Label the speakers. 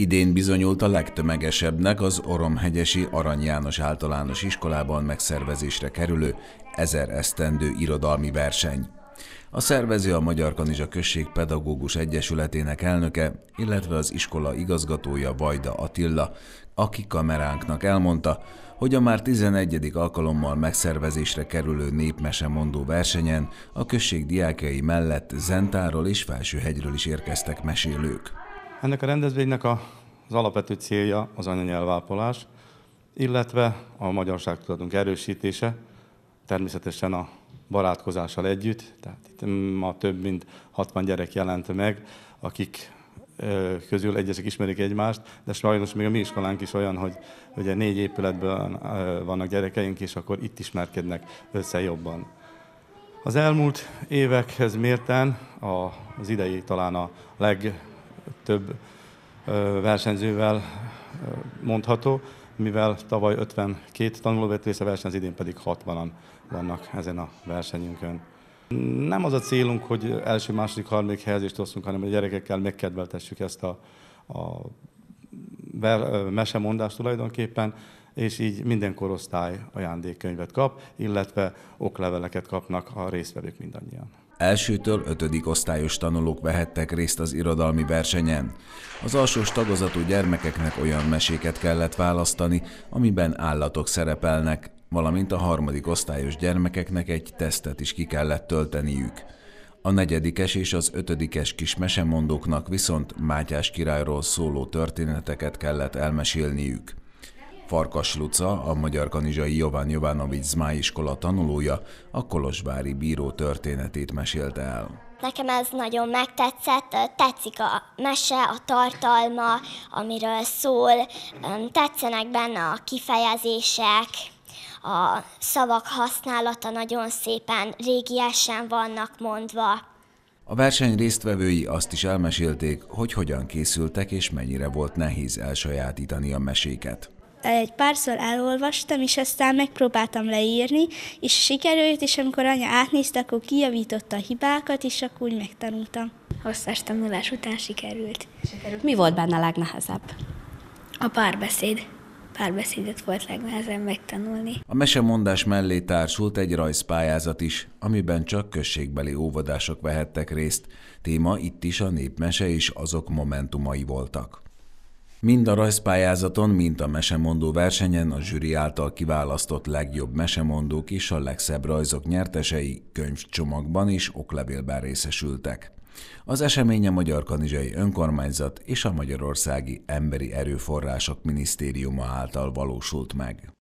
Speaker 1: idén bizonyult a legtömegesebbnek az Oromhegyesi Arany János általános iskolában megszervezésre kerülő ezer esztendő irodalmi verseny. A szervező a Magyar Kanizsa Község Pedagógus Egyesületének elnöke, illetve az iskola igazgatója Vajda Attila, aki kameránknak elmondta, hogy a már 11. alkalommal megszervezésre kerülő népmesemondó versenyen a község diákjai mellett Zentáról és Felsőhegyről is érkeztek mesélők. Ennek a rendezvénynek a,
Speaker 2: az alapvető célja az anyanyelvápolás, illetve a tudatunk erősítése, természetesen a barátkozással együtt. Tehát itt mm, ma több mint 60 gyerek jelent meg, akik közül egyesek ismerik egymást, de sajnos még a mi iskolánk is olyan, hogy ugye négy épületben vannak gyerekeink, és akkor itt ismerkednek össze jobban. Az elmúlt évekhez mérten az idei talán a leg több versenyzővel mondható, mivel tavaly 52 tanuló vett része a az idén pedig 60-an vannak ezen a versenyünkön. Nem az a célunk, hogy első, második, harmadik helyezést osszunk, hanem a gyerekekkel megkedveltessük ezt a, a mesemondást tulajdonképpen, és így minden korosztály ajándékkönyvet kap, illetve okleveleket kapnak a résztvevők mindannyian.
Speaker 1: Elsőtől ötödik osztályos tanulók vehettek részt az irodalmi versenyen. Az alsós tagozatú gyermekeknek olyan meséket kellett választani, amiben állatok szerepelnek, valamint a harmadik osztályos gyermekeknek egy tesztet is ki kellett tölteniük. A negyedikes és az ötödikes kis mesemondóknak viszont Mátyás királyról szóló történeteket kellett elmesélniük. Farkas Luca, a Magyar Kanizsai Jovan Zmáj iskola tanulója a Kolozsvári bíró történetét mesélte el. Nekem ez nagyon megtetszett, tetszik a mese, a tartalma, amiről szól, tetszenek benne a kifejezések, a szavak használata nagyon szépen régiesen vannak mondva. A verseny résztvevői azt is elmesélték, hogy hogyan készültek és mennyire volt nehéz elsajátítani a meséket egy párszor elolvastam, és aztán megpróbáltam leírni, és sikerült, és amikor anya átnézte, akkor kijavította a hibákat, és akkor úgy megtanultam. Hosszas tanulás után sikerült. sikerült. Mi volt benne a legnehezebb? A párbeszéd párbeszédet volt legnehezebb megtanulni. A mesemondás mellé társult egy rajzpályázat is, amiben csak községbeli óvodások vehettek részt. Téma itt is a népmese és azok momentumai voltak. Mind a rajzpályázaton, mint a mesemondó versenyen a zsűri által kiválasztott legjobb mesemondók és a legszebb rajzok nyertesei könyvcsomagban is oklevélben részesültek. Az esemény a Magyar Kanizsai Önkormányzat és a Magyarországi Emberi Erőforrások Minisztériuma által valósult meg.